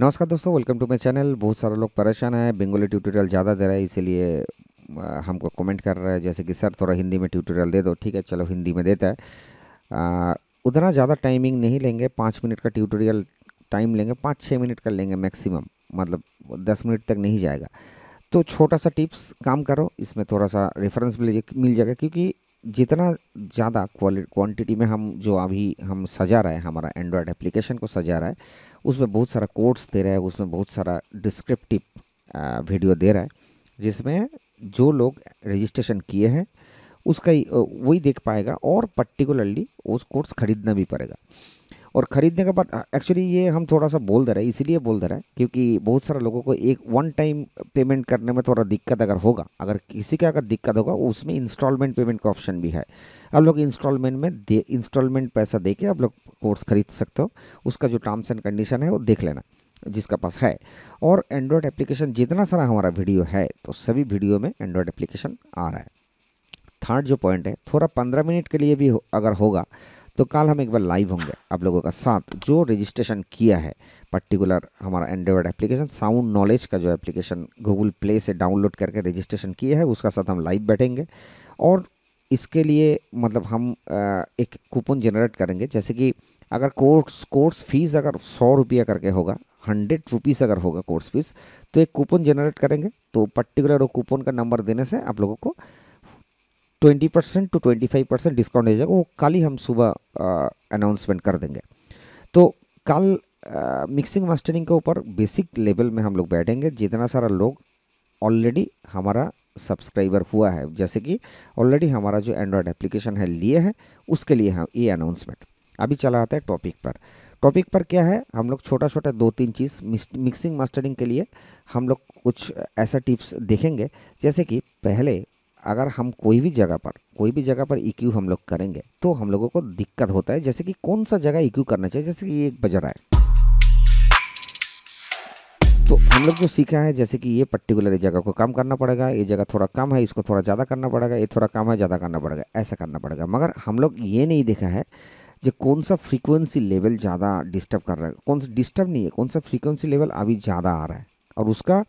नमस्कार दोस्तों welcome to my channel बहुत सारे लोग परेशान हैं बंगाली ट्यूटोरियल ज़्यादा दे रहा है इसीलिए हमको कमेंट कर रहा है जैसे कि सर थोड़ा हिंदी में ट्यूटोरियल दे दो ठीक है चलो हिंदी में देता है उतना ज़्यादा टाइमिंग नहीं लेंगे पाँच मिनट का ट्यूटोरियल टाइम लेंगे पाँच छः मिनट का लेंगे मैक्सिमम मतलब दस मिनट तक नहीं जाएगा तो छोटा सा टिप्स काम करो इसमें थोड़ा सा रेफरेंस भी मिल जाएगा क्योंकि जितना ज़्यादा क्वांटिटी में हम जो अभी हम सजा रहे हैं हमारा एंड्रॉयड एप्लीकेशन को सजा रहा है उसमें बहुत सारा कोड्स दे रहा है उसमें बहुत सारा डिस्क्रिप्टिव वीडियो दे रहा है जिसमें जो लोग रजिस्ट्रेशन किए हैं उसका वही देख पाएगा और पर्टिकुलरली उस कोर्स ख़रीदना भी पड़ेगा और ख़रीदने के बाद एक्चुअली ये हम थोड़ा सा बोल दे रहे हैं इसीलिए बोल दे रहे हैं क्योंकि बहुत सारे लोगों को एक वन टाइम पेमेंट करने में थोड़ा दिक्कत अगर होगा अगर किसी का अगर दिक्कत होगा उसमें इंस्टॉलमेंट पेमेंट का ऑप्शन भी है आप लोग इंस्टॉलमेंट में दे इंस्टॉलमेंट पैसा दे के आप लोग कोर्स खरीद सकते हो उसका जो टर्म्स एंड कंडीशन है वो देख लेना जिसका पास है और एंड्रॉयड एप्लीकेशन जितना सारा हमारा वीडियो है तो सभी वीडियो में एंड्रॉयड एप्लीकेशन आ रहा है थर्ड जो पॉइंट है थोड़ा पंद्रह मिनट के लिए भी हो, अगर होगा तो कल हम एक बार लाइव होंगे आप लोगों का साथ जो रजिस्ट्रेशन किया है पर्टिकुलर हमारा एंड्रॉयड एप्लीकेशन साउंड नॉलेज का जो एप्लीकेशन गूगल प्ले से डाउनलोड करके रजिस्ट्रेशन किया है उसका साथ हम लाइव बैठेंगे और इसके लिए मतलब हम एक कूपन जनरेट करेंगे जैसे कि अगर कोर्स कोर्स फीस अगर सौ रुपया करके होगा हंड्रेड रुपीज़ अगर होगा कोर्स फीस तो एक कूपन जनरेट करेंगे तो पर्टिकुलर वो कूपन का नंबर देने से आप लोगों को twenty percent to twenty five percent discount हो जाएगा वो कल ही हम सुबह अनाउंसमेंट कर देंगे तो कल मिक्सिंग मास्टरिंग के ऊपर बेसिक लेवल में हम लोग बैठेंगे जितना सारा लोग ऑलरेडी हमारा सब्सक्राइबर हुआ है जैसे कि ऑलरेडी हमारा जो एंड्रॉयड एप्लीकेशन है लिए है उसके लिए हम ये अनाउंसमेंट अभी चला आता है टॉपिक पर टॉपिक पर क्या है हम लोग छोटा छोटा दो तीन चीज़ मिक्सिंग मास्टरिंग के लिए हम लोग कुछ ऐसा टिप्स देखेंगे जैसे कि पहले अगर हम कोई भी जगह पर कोई भी जगह पर इक्यू e हम लोग करेंगे तो हम लोगों को दिक्कत होता है जैसे कि कौन सा जगह इक्यू e करना चाहिए जैसे कि ये एक बज रहा है तो हम लोग जो सीखा है जैसे कि ये पर्टिकुलर जगह को कम करना पड़ेगा ये जगह थोड़ा कम है इसको थोड़ा ज़्यादा करना पड़ेगा ये थोड़ा कम है ज़्यादा करना पड़ेगा ऐसा करना पड़ेगा मगर हम लोग ये नहीं देखा है जो कौन सा फ्रीक्वेंसी लेवल ज़्यादा डिस्टर्ब कर रहा है कौन सा डिस्टर्ब नहीं है कौन सा फ्रीक्वेंसी लेवल अभी ज़्यादा आ रहा है और उसका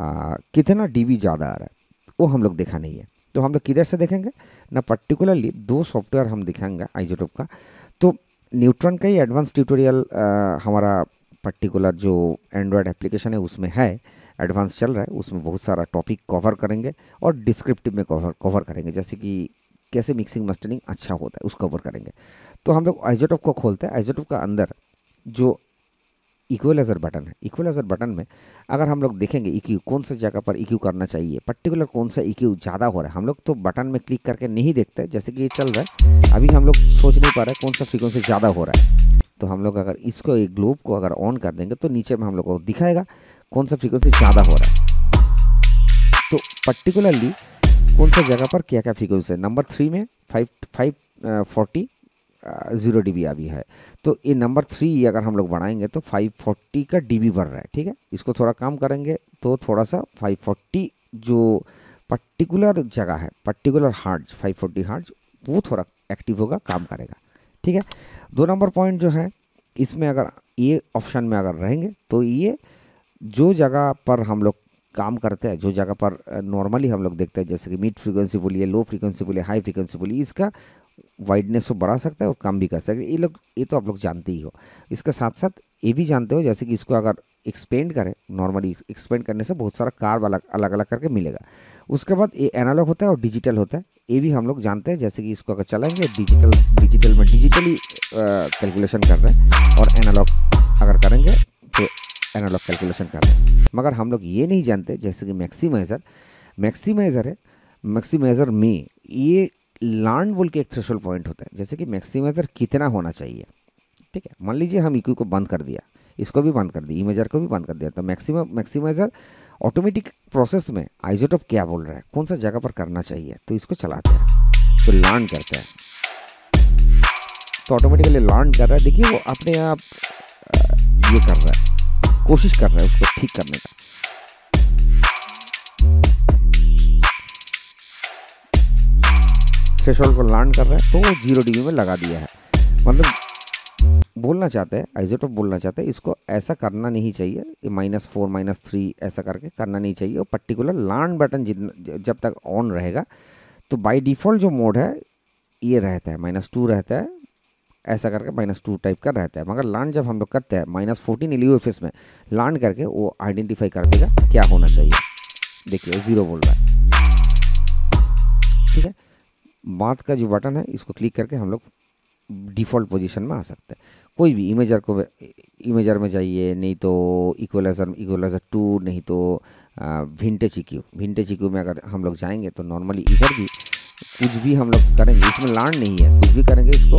आ, कितना डीवी ज़्यादा आ रहा है वो हम लोग देखा नहीं है तो हम लोग किधर से देखेंगे ना पर्टिकुलरली दो सॉफ्टवेयर हम दिखाएंगे आइजोटोप का तो न्यूट्रॉन का ही एडवांस ट्यूटोरियल हमारा पर्टिकुलर जो एंड्रॉयड एप्लीकेशन है उसमें है एडवांस चल रहा है उसमें बहुत सारा टॉपिक कवर करेंगे और डिस्क्रिप्टिव में कवर कवर करेंगे जैसे कि कैसे मिक्सिंग मस्टरिंग अच्छा होता है उसको कवर करेंगे तो हम लोग आइजोटोप को खोलते हैं आइजोटोप का अंदर जो इक्वलाइजर बटन है इक्वलाइजर बटन में अगर हम लोग देखेंगे इक्यू e e कौन सा जगह e पर इक्यू करना चाहिए पर्टिकुलर कौन सा इक्यू ज़्यादा हो रहा है हम लोग तो बटन में क्लिक करके नहीं देखते जैसे कि ये चल रहा है अभी हम लोग सोच नहीं पा रहे कौन सा फ्रिक्वेंसी ज़्यादा हो रहा है तो हम लोग अगर इसको एक ग्लोब को अगर ऑन कर देंगे तो नीचे में हम लोग को दिखाएगा कौन सा फ्रिक्वेंसी ज़्यादा हो रहा है तो पर्टिकुलरली कौन सा जगह पर क्या क्या फ्रिक्वेंसी है नंबर थ्री में five five forty zero D अभी है तो ये नंबर थ्री अगर हम लोग बढ़ाएंगे तो 540 का डी बढ़ रहा है ठीक है इसको थोड़ा कम करेंगे तो थोड़ा सा 540 जो पर्टिकुलर जगह है पर्टिकुलर फाइव 540 हार्ज वो थोड़ा एक्टिव होगा काम करेगा ठीक है दो नंबर पॉइंट जो है इसमें अगर ये ऑप्शन में अगर रहेंगे तो ये जो जगह पर हम लोग काम करते हैं जो जगह पर नॉर्मली हम लोग देखते हैं जैसे कि मिड फ्रीक्वेंसी बोलिए लो फ्रीक्वेंसी बोलिए हाई फ्रीक्वेंसी बोलिए इसका वाइडनेस को बढ़ा सकता है और कम भी कर सकता है ये लोग ये तो आप लोग जानते ही हो इसके साथ साथ ये भी जानते हो जैसे कि इसको अगर एक्सपेंड करें नॉर्मली एक्सपेंड करने से बहुत सारा कार वाला अलग अलग करके मिलेगा उसके बाद ये एनालॉग होता है और डिजिटल होता है ये भी हम लोग जानते हैं जैसे कि इसको अगर चलाएंगे डिजिटल डिजिटल में डिजिटली कैलकुलेशन कर रहे हैं और एनालॉग अगर करेंगे तो एनालॉग कैलकुलेशन कर रहे हैं मगर हम लोग ये नहीं जानते जैसे कि मैक्सीमाइज़र मैक्सीमाइज़र है मैक्सीमाइज़र में ये लार्न बोल के एक थ्रेशल पॉइंट होता है जैसे कि मैक्सिमाइजर कितना होना चाहिए ठीक है मान लीजिए हम इक्यू को बंद कर दिया इसको भी बंद कर दिया इमेजर को भी बंद कर दिया तो मैक्सिम मैक्सीमाइजर ऑटोमेटिक प्रोसेस में आइजोटॉप क्या बोल रहा है कौन सा जगह पर करना चाहिए तो इसको चलाते हैं तो लर्न करते हैं तो ऑटोमेटिकली लर्न कर रहा है देखिए वो अपने आप ये कर रहा है कोशिश कर रहा है उसको ठीक करने का थ्रेशोल्ड को लर्न कर रहे हैं तो वो जीरो डिग्री में लगा दिया है मतलब बोलना चाहते हैं आइजोटोप बोलना चाहते हैं इसको ऐसा करना नहीं चाहिए माइनस फोर माइनस थ्री ऐसा करके करना नहीं चाहिए और पर्टिकुलर लांड बटन जितना जब तक ऑन रहेगा तो बाय डिफ़ॉल्ट जो मोड है ये रहता है माइनस टू रहता है ऐसा करके माइनस टू टाइप का रहता है मगर लांड जब हम लोग करते हैं माइनस फोर्टीन एल में लांड करके वो आइडेंटिफाई कर देगा क्या होना चाहिए देखिए ज़ीरो बोल रहा है ठीक है बात का जो बटन है इसको क्लिक करके हम लोग डिफ़ॉल्ट पोजीशन में आ सकते हैं कोई भी इमेजर को इमेजर में जाइए नहीं तो इक्वलाइजर इक्वलाइजर टू नहीं तो विंटेज इक्यू विंटेज इक्यू में अगर हम लोग जाएंगे तो नॉर्मली इधर भी कुछ भी हम लोग करेंगे इसमें लाड नहीं है कुछ भी करेंगे इसको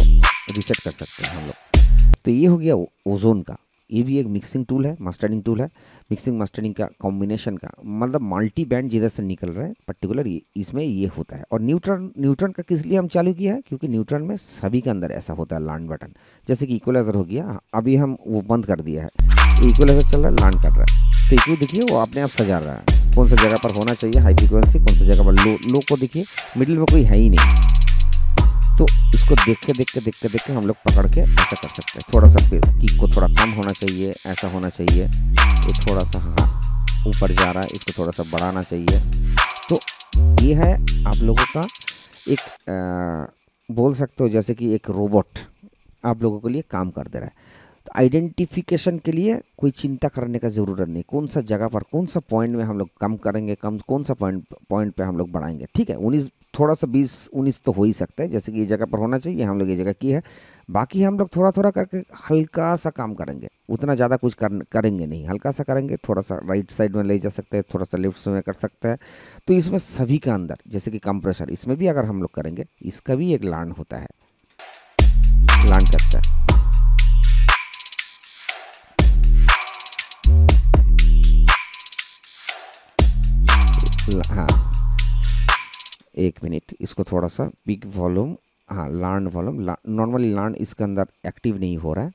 रिसेट कर सकते हैं हम लोग तो ये हो गया ओजोन का ये भी एक मिक्सिंग टूल है मास्टरिंग टूल है मिक्सिंग मास्टरिंग का कॉम्बिनेशन का मतलब मल्टी बैंड जिधर से निकल रहा है पर्टिकुलर इसमें ये होता है और न्यूट्रॉन न्यूट्रॉन का किस लिए हम चालू किया है क्योंकि न्यूट्रॉन में सभी के अंदर ऐसा होता है लैंड बटन जैसे कि इक्वलाइजर हो गया अभी हम वो बंद कर दिया है इक्वलाइजर चल रहा है लैंड कर रहा है तो इक्वल देखिए वो अपने आप सजा रहा है कौन सा जगह पर होना चाहिए हाई फ्रिक्वेंसी कौन सा जगह पर लो लो को देखिए मिडिल में कोई है ही नहीं तो इसको देख के देख के देख के देख के हम लोग पकड़ के ऐसा कर सकते हैं थोड़ा सा किक को थोड़ा कम होना चाहिए ऐसा होना चाहिए ये थोड़ा सा हाँ ऊपर जा रहा है इसको थोड़ा सा बढ़ाना चाहिए तो ये है आप लोगों का एक आ, बोल सकते हो जैसे कि एक रोबोट आप लोगों के लिए काम कर दे रहा है तो आइडेंटिफिकेशन के लिए कोई चिंता करने का ज़रूरत नहीं कौन सा जगह पर कौन सा पॉइंट में हम लोग कम करेंगे कम कौन सा पॉइंट पॉइंट पे हम लोग बढ़ाएंगे ठीक है उन्नीस थोड़ा सा बीस उन्नीस तो हो ही सकता है जैसे कि ये जगह पर होना चाहिए हम लोग ये जगह की है बाकी हम लोग थोड़ा थोड़ा करके हल्का सा काम करेंगे उतना ज़्यादा कुछ कर, करेंगे नहीं हल्का सा करेंगे थोड़ा सा राइट साइड में ले जा सकते हैं थोड़ा सा लेफ्ट में कर सकते हैं तो इसमें सभी का अंदर जैसे कि कंप्रेशर इसमें भी अगर हम लोग करेंगे इसका भी एक लान होता है लान कर हाँ एक मिनट इसको थोड़ा सा बिग वॉल्यूम हाँ लार्न वॉल्यूम नॉर्मली लार्न इसके अंदर एक्टिव नहीं हो रहा है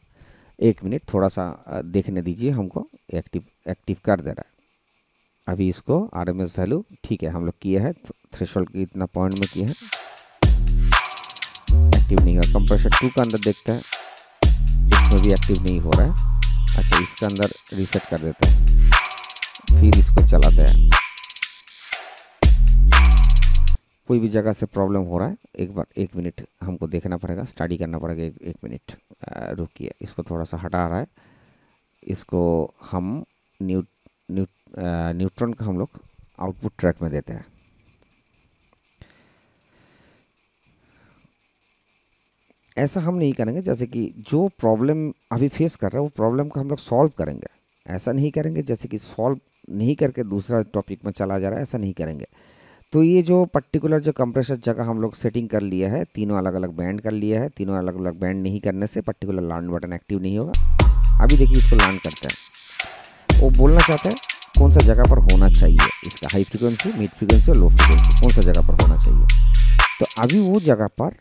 एक मिनट थोड़ा सा देखने दीजिए हमको एक्टिव एक्टिव कर दे रहा है अभी इसको आर एम एस वैल्यू ठीक है हम लोग किए हैं थ्रेशोल्ड की इतना पॉइंट में किए हैं एक्टिव नहीं हुआ कंप्रेशर टू का अंदर देखते हैं इसमें भी एक्टिव नहीं हो रहा है अच्छा इसके अंदर रिसेट कर देते हैं फिर इसको चलाते हैं कोई भी जगह से प्रॉब्लम हो रहा है एक बार एक मिनट हमको देखना पड़ेगा स्टडी करना पड़ेगा एक, एक मिनट रुकिए इसको थोड़ा सा हटा रहा है इसको हम न्यू न्यू न्यूट्रॉन का हम लोग आउटपुट ट्रैक में देते हैं ऐसा हम नहीं करेंगे जैसे कि जो प्रॉब्लम अभी फेस कर रहा है वो प्रॉब्लम को हम लोग सॉल्व करेंगे ऐसा नहीं करेंगे जैसे कि सॉल्व नहीं करके दूसरा टॉपिक में चला जा रहा है ऐसा नहीं करेंगे तो ये जो पर्टिकुलर जो कंप्रेसर जगह हम लोग सेटिंग कर लिया है तीनों अलग अलग बैंड कर लिया है तीनों अलग अलग बैंड नहीं करने से पर्टिकुलर लॉन्ड बटन एक्टिव नहीं होगा अभी देखिए इसको लॉन्ड करते हैं वो बोलना चाहते हैं कौन सा जगह पर होना चाहिए इसका हाई फ्रिक्वेंसी मिड फ्रिक्वेंसी और लो फ्रिक्वेंसी कौन सा जगह पर होना चाहिए तो अभी वो जगह पर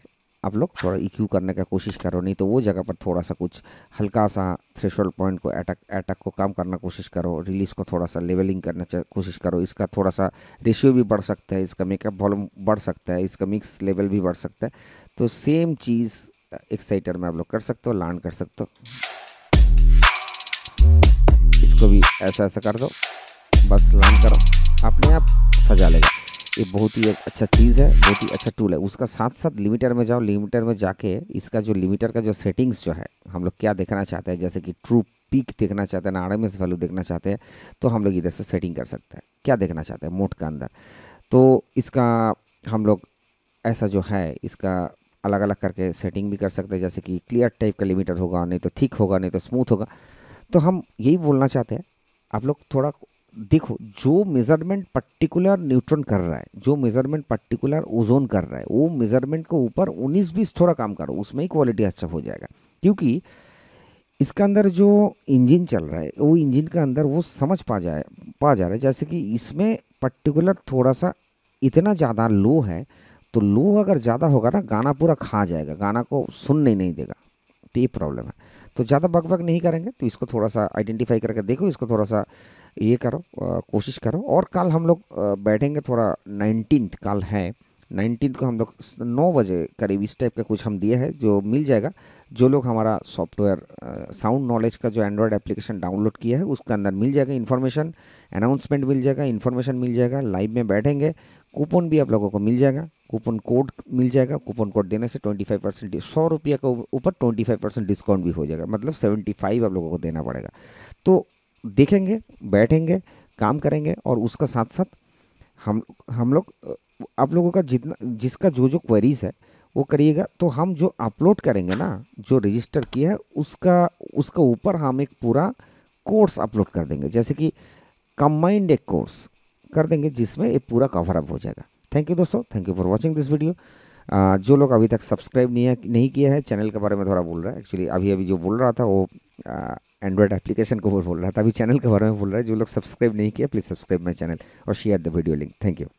आप लोग थोड़ा इक्यू e करने का कोशिश करो नहीं तो वो जगह पर थोड़ा सा कुछ हल्का सा थ्रेशोल्ड पॉइंट को अटैक अटैक को कम करना कोशिश करो रिलीज़ को थोड़ा सा लेवलिंग करने कोशिश करो इसका थोड़ा सा रेशियो भी बढ़ सकता है इसका मेकअप वॉल्यूम बढ़ सकता है इसका मिक्स लेवल भी बढ़ सकता है तो सेम चीज़ एक्साइटर में आप लोग कर सकते हो लैंड कर सकते हो इसको भी ऐसा ऐसा कर दो बस लैंड करो अपने आप सजा लेगा ये बहुत ही अच्छा चीज़ है बहुत ही अच्छा टूल है उसका साथ साथ लिमिटर में जाओ लिमिटर में जाके इसका जो लिमिटर का जो सेटिंग्स जो है हम लोग क्या देखना चाहते हैं जैसे कि ट्रू पीक देखना चाहते हैं आर एम एस वैल्यू देखना चाहते हैं तो हम लोग इधर से सेटिंग कर सकते हैं क्या देखना चाहते हैं मोट का अंदर तो इसका हम लोग ऐसा जो है इसका अलग अलग करके सेटिंग भी कर सकते हैं जैसे कि क्लियर टाइप का लिमिटर होगा नहीं तो थिक होगा नहीं तो स्मूथ होगा तो हम यही बोलना चाहते हैं आप लोग थोड़ा देखो जो मेज़रमेंट पर्टिकुलर न्यूट्रॉन कर रहा है जो मेज़रमेंट पर्टिकुलर ओजोन कर रहा है वो मेज़रमेंट के ऊपर उन्नीस बीस थोड़ा काम करो उसमें ही क्वालिटी अच्छा हो जाएगा क्योंकि इसके अंदर जो इंजन चल रहा है वो इंजन के अंदर वो समझ पा जाए पा जा रहा है जैसे कि इसमें पर्टिकुलर थोड़ा सा इतना ज़्यादा लो है तो लो अगर ज़्यादा होगा ना गाना पूरा खा जाएगा गाना को सुन नहीं देगा तो ये प्रॉब्लम है तो ज़्यादा बकबक नहीं करेंगे तो इसको थोड़ा सा आइडेंटिफाई करके देखो इसको थोड़ा सा ये करो कोशिश करो और कल हम लोग बैठेंगे थोड़ा नाइनटीन कल है नाइनटीन को हम लोग नौ बजे करीब इस टाइप का कुछ हम दिए हैं जो मिल जाएगा जो लोग हमारा सॉफ्टवेयर साउंड नॉलेज का जो एंड्रॉयड एप्लीकेशन डाउनलोड किया है उसके अंदर मिल जाएगा इन्फॉर्मेशन अनाउंसमेंट मिल जाएगा इन्फॉर्मेशन मिल जाएगा लाइव में बैठेंगे कूपन भी आप लोगों को मिल जाएगा कूपन कोड मिल जाएगा कूपन कोड देने से फाइव परसेंट सौ रुपये के ऊपर फाइव परसेंट डिस्काउंट भी हो जाएगा मतलब फ़ाइव आप लोगों को देना पड़ेगा तो देखेंगे बैठेंगे काम करेंगे और उसका साथ साथ हम हम लोग आप लोगों का जितना जिसका जो जो क्वेरीज है वो करिएगा तो हम जो अपलोड करेंगे ना जो रजिस्टर किया है उसका उसका ऊपर हम एक पूरा कोर्स अपलोड कर देंगे जैसे कि कम्बाइंड एक कोर्स कर देंगे जिसमें ये पूरा कवर अप हो जाएगा थैंक यू दोस्तों thank you for watching this video जो लोग अभी तक सब्सक्राइब नहीं है नहीं किया है चैनल के बारे में थोड़ा बोल रहा है एक्चुअली अभी अभी जो बोल रहा था वो आ, एंड्रॉइड एप्लीकेशन के ऊपर बोल रहा था अभी चैनल के बारे में बोल रहा है जो लोग सब्सक्राइब नहीं किया प्लीज़ सब्सक्राइब माई चैनल और share the video link thank you